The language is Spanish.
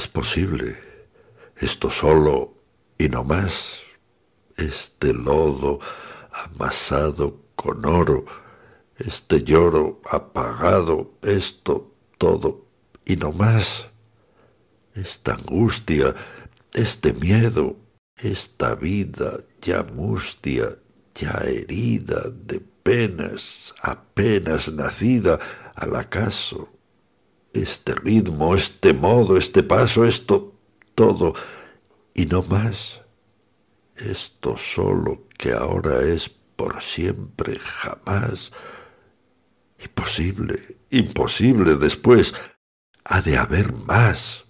es posible. Esto solo y no más. Este lodo amasado con oro, este lloro apagado, esto todo y no más. Esta angustia, este miedo, esta vida ya mustia, ya herida de penas, apenas nacida al acaso, este ritmo, este modo, este paso, esto todo, y no más. Esto solo que ahora es por siempre, jamás. Imposible, imposible después. Ha de haber más.